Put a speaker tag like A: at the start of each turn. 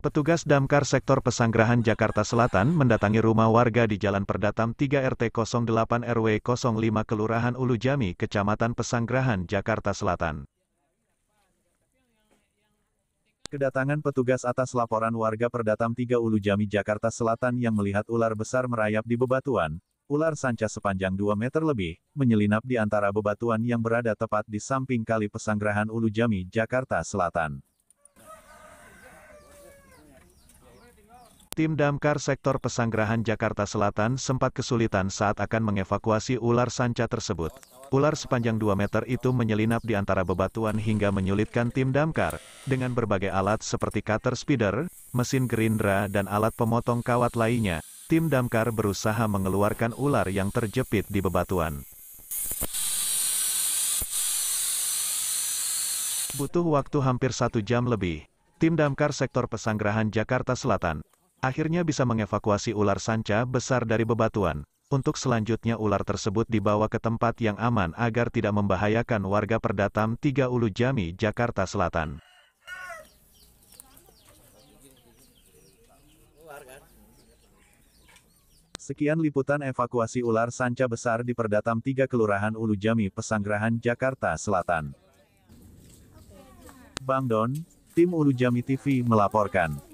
A: Petugas damkar sektor Pesanggerahan Jakarta Selatan mendatangi rumah warga di Jalan Perdatam 3 RT 08 RW 05 Kelurahan Ulu Jami, Kecamatan Pesanggerahan, Jakarta Selatan. Kedatangan petugas atas laporan warga Perdatam 3 Ulu Jami, Jakarta Selatan yang melihat ular besar merayap di bebatuan, ular sanca sepanjang 2 meter lebih, menyelinap di antara bebatuan yang berada tepat di samping kali Pesanggerahan Ulu Jami, Jakarta Selatan. Tim damkar sektor Pesanggerahan Jakarta Selatan sempat kesulitan saat akan mengevakuasi ular sanca tersebut. Ular sepanjang 2 meter itu menyelinap di antara bebatuan hingga menyulitkan tim damkar, dengan berbagai alat seperti cutter speeder, mesin gerindra dan alat pemotong kawat lainnya. Tim damkar berusaha mengeluarkan ular yang terjepit di bebatuan. Butuh waktu hampir satu jam lebih. Tim Damkar Sektor Pesanggerahan Jakarta Selatan akhirnya bisa mengevakuasi ular sanca besar dari bebatuan, untuk selanjutnya ular tersebut dibawa ke tempat yang aman agar tidak membahayakan warga Perdatam tiga Ulu Jami, Jakarta Selatan. Sekian liputan evakuasi ular sanca besar di Perdatam tiga Kelurahan Ulu Jami, Pesanggerahan, Jakarta Selatan. Bang Don, tim Ulu Jami TV melaporkan.